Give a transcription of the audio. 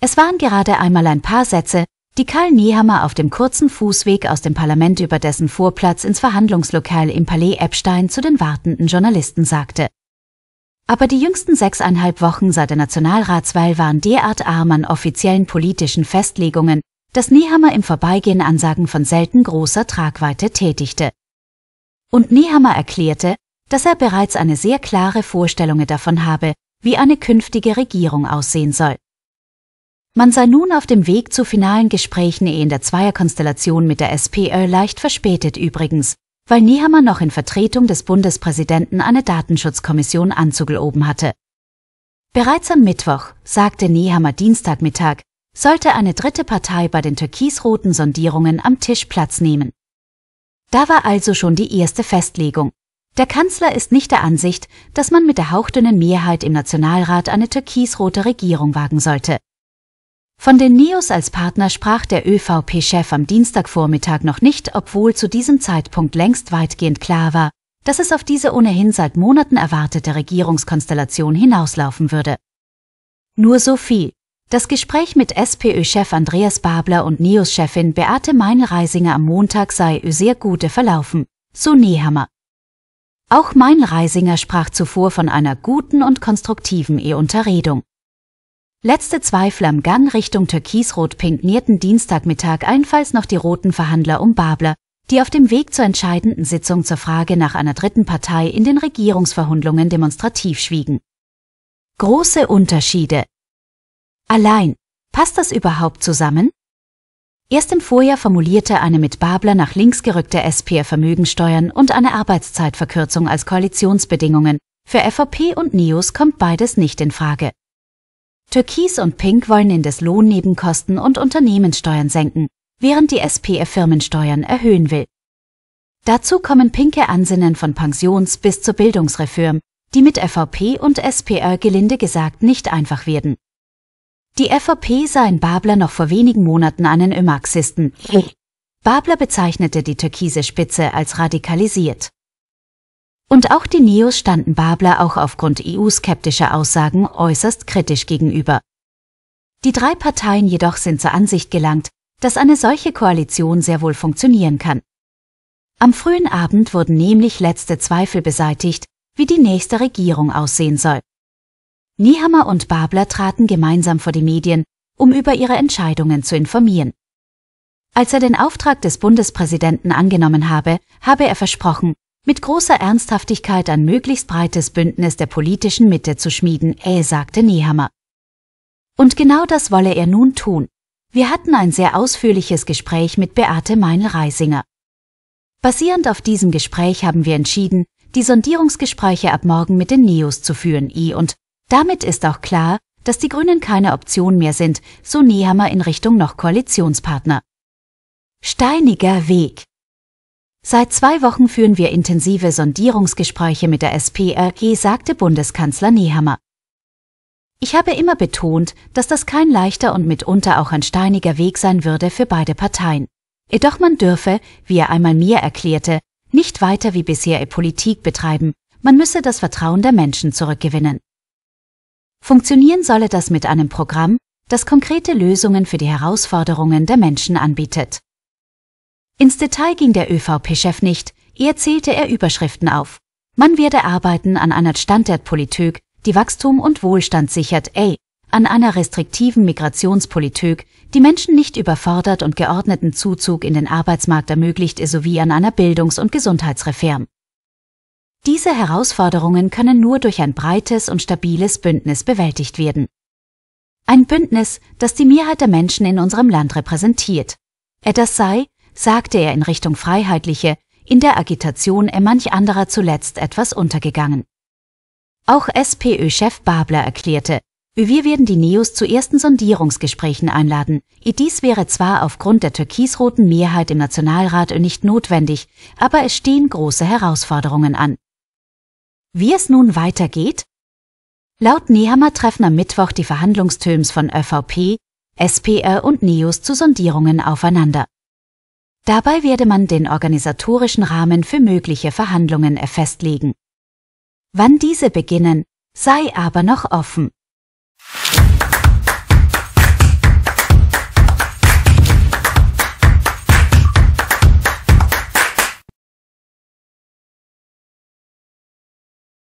Es waren gerade einmal ein paar Sätze, die Karl Niehammer auf dem kurzen Fußweg aus dem Parlament über dessen Vorplatz ins Verhandlungslokal im Palais Epstein zu den wartenden Journalisten sagte. Aber die jüngsten sechseinhalb Wochen seit der Nationalratswahl waren derart arm an offiziellen politischen Festlegungen, dass Nehammer im Vorbeigehen Ansagen von selten großer Tragweite tätigte. Und Nehammer erklärte, dass er bereits eine sehr klare Vorstellung davon habe, wie eine künftige Regierung aussehen soll. Man sei nun auf dem Weg zu finalen Gesprächen in der Zweierkonstellation mit der SPÖ leicht verspätet übrigens, weil Nehammer noch in Vertretung des Bundespräsidenten eine Datenschutzkommission anzugeloben hatte. Bereits am Mittwoch, sagte Nehammer Dienstagmittag, sollte eine dritte Partei bei den türkisroten Sondierungen am Tisch Platz nehmen. Da war also schon die erste Festlegung. Der Kanzler ist nicht der Ansicht, dass man mit der hauchdünnen Mehrheit im Nationalrat eine türkisrote Regierung wagen sollte. Von den NIOS als Partner sprach der ÖVP-Chef am Dienstagvormittag noch nicht, obwohl zu diesem Zeitpunkt längst weitgehend klar war, dass es auf diese ohnehin seit Monaten erwartete Regierungskonstellation hinauslaufen würde. Nur so viel. Das Gespräch mit SPÖ-Chef Andreas Babler und nios chefin Beate Meinreisinger am Montag sei sehr gute verlaufen, so Nehammer. Auch Meinreisinger sprach zuvor von einer guten und konstruktiven E-Unterredung. Letzte Zweifel am Gang Richtung Türkisrot pinknierten Dienstagmittag einfalls noch die roten Verhandler um Babler, die auf dem Weg zur entscheidenden Sitzung zur Frage nach einer dritten Partei in den Regierungsverhandlungen demonstrativ schwiegen. Große Unterschiede. Allein, passt das überhaupt zusammen? Erst im Vorjahr formulierte eine mit Babler nach links gerückte SPR Vermögensteuern und eine Arbeitszeitverkürzung als Koalitionsbedingungen. Für FVP und NIOS kommt beides nicht in Frage. Türkis und Pink wollen Mindestlohn, Lohnnebenkosten und Unternehmenssteuern senken, während die SPR Firmensteuern erhöhen will. Dazu kommen pinke Ansinnen von Pensions- bis zur Bildungsreform, die mit FVP und SPR gelinde gesagt nicht einfach werden. Die FVP sah in Babler noch vor wenigen Monaten einen Ömarxisten. Babler bezeichnete die türkise Spitze als radikalisiert. Und auch die Neos standen Babler auch aufgrund EU-skeptischer Aussagen äußerst kritisch gegenüber. Die drei Parteien jedoch sind zur Ansicht gelangt, dass eine solche Koalition sehr wohl funktionieren kann. Am frühen Abend wurden nämlich letzte Zweifel beseitigt, wie die nächste Regierung aussehen soll. Niehammer und Babler traten gemeinsam vor die Medien, um über ihre Entscheidungen zu informieren. Als er den Auftrag des Bundespräsidenten angenommen habe, habe er versprochen, mit großer Ernsthaftigkeit ein möglichst breites Bündnis der politischen Mitte zu schmieden, äh, sagte Nehammer. Und genau das wolle er nun tun. Wir hatten ein sehr ausführliches Gespräch mit Beate Meinl-Reisinger. Basierend auf diesem Gespräch haben wir entschieden, die Sondierungsgespräche ab morgen mit den Neos zu führen, I, äh, und damit ist auch klar, dass die Grünen keine Option mehr sind, so Nehammer in Richtung noch Koalitionspartner. Steiniger Weg. Seit zwei Wochen führen wir intensive Sondierungsgespräche mit der SPRG, äh, sagte Bundeskanzler Nehammer. Ich habe immer betont, dass das kein leichter und mitunter auch ein steiniger Weg sein würde für beide Parteien. Jedoch man dürfe, wie er einmal mir erklärte, nicht weiter wie bisher ihr Politik betreiben, man müsse das Vertrauen der Menschen zurückgewinnen. Funktionieren solle das mit einem Programm, das konkrete Lösungen für die Herausforderungen der Menschen anbietet. Ins Detail ging der ÖVP-Chef nicht, eher zählte er Überschriften auf. Man werde arbeiten an einer Standardpolitik, die Wachstum und Wohlstand sichert, ey, an einer restriktiven Migrationspolitik, die Menschen nicht überfordert und geordneten Zuzug in den Arbeitsmarkt ermöglicht, sowie an einer Bildungs- und Gesundheitsreform. Diese Herausforderungen können nur durch ein breites und stabiles Bündnis bewältigt werden. Ein Bündnis, das die Mehrheit der Menschen in unserem Land repräsentiert. Etwas sei, sagte er in Richtung Freiheitliche, in der Agitation er manch anderer zuletzt etwas untergegangen. Auch SPÖ-Chef Babler erklärte, wir werden die Neos zu ersten Sondierungsgesprächen einladen. Dies wäre zwar aufgrund der türkisroten Mehrheit im Nationalrat nicht notwendig, aber es stehen große Herausforderungen an. Wie es nun weitergeht? Laut Nehammer treffen am Mittwoch die Verhandlungstürms von ÖVP, SPR und Neos zu Sondierungen aufeinander. Dabei werde man den organisatorischen Rahmen für mögliche Verhandlungen äh, festlegen. Wann diese beginnen, sei aber noch offen.